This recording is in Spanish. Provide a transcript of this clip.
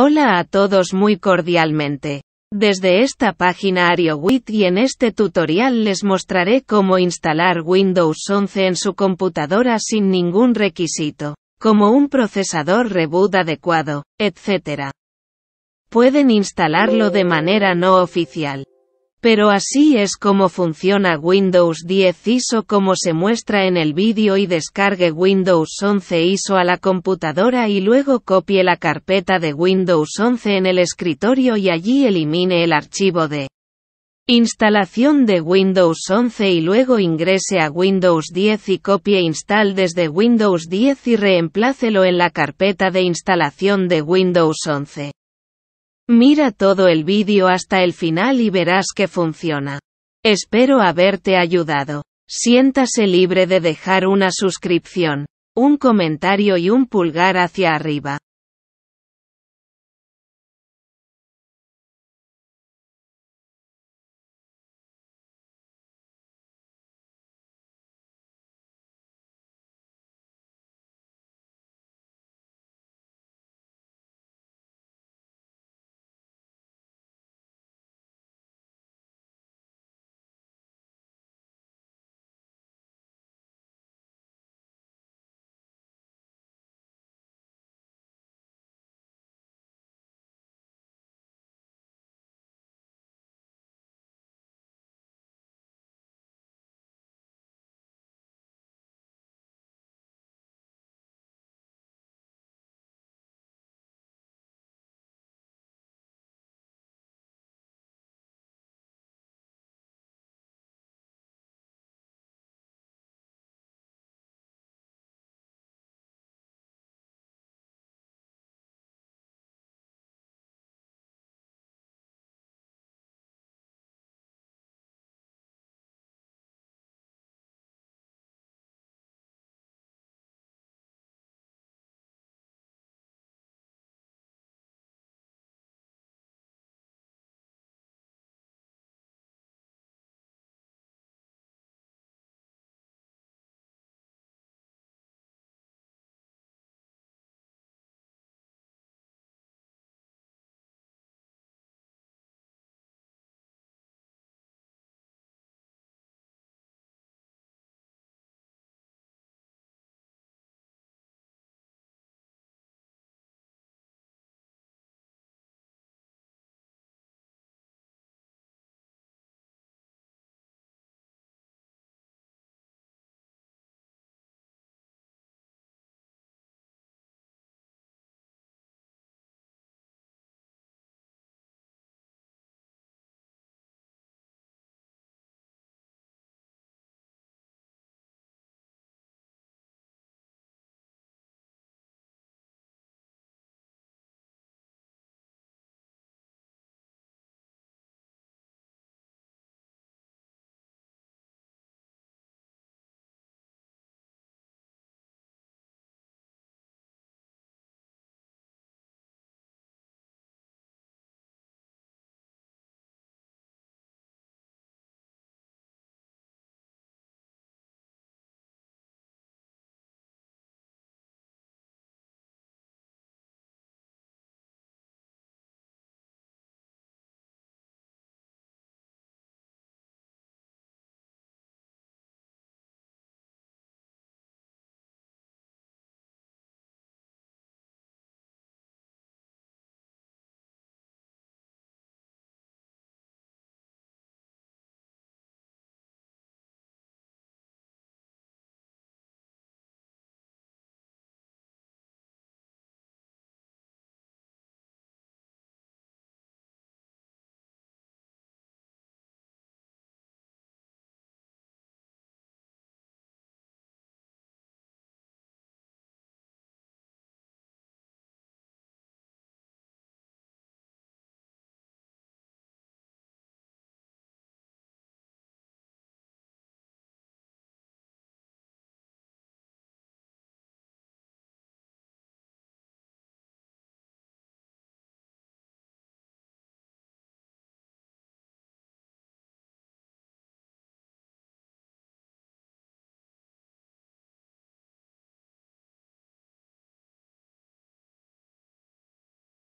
Hola a todos muy cordialmente. Desde esta página ArioWit y en este tutorial les mostraré cómo instalar Windows 11 en su computadora sin ningún requisito, como un procesador reboot adecuado, etc. Pueden instalarlo de manera no oficial. Pero así es como funciona Windows 10 ISO como se muestra en el vídeo y descargue Windows 11 ISO a la computadora y luego copie la carpeta de Windows 11 en el escritorio y allí elimine el archivo de instalación de Windows 11 y luego ingrese a Windows 10 y copie e install desde Windows 10 y reemplácelo en la carpeta de instalación de Windows 11. Mira todo el vídeo hasta el final y verás que funciona. Espero haberte ayudado. Siéntase libre de dejar una suscripción, un comentario y un pulgar hacia arriba.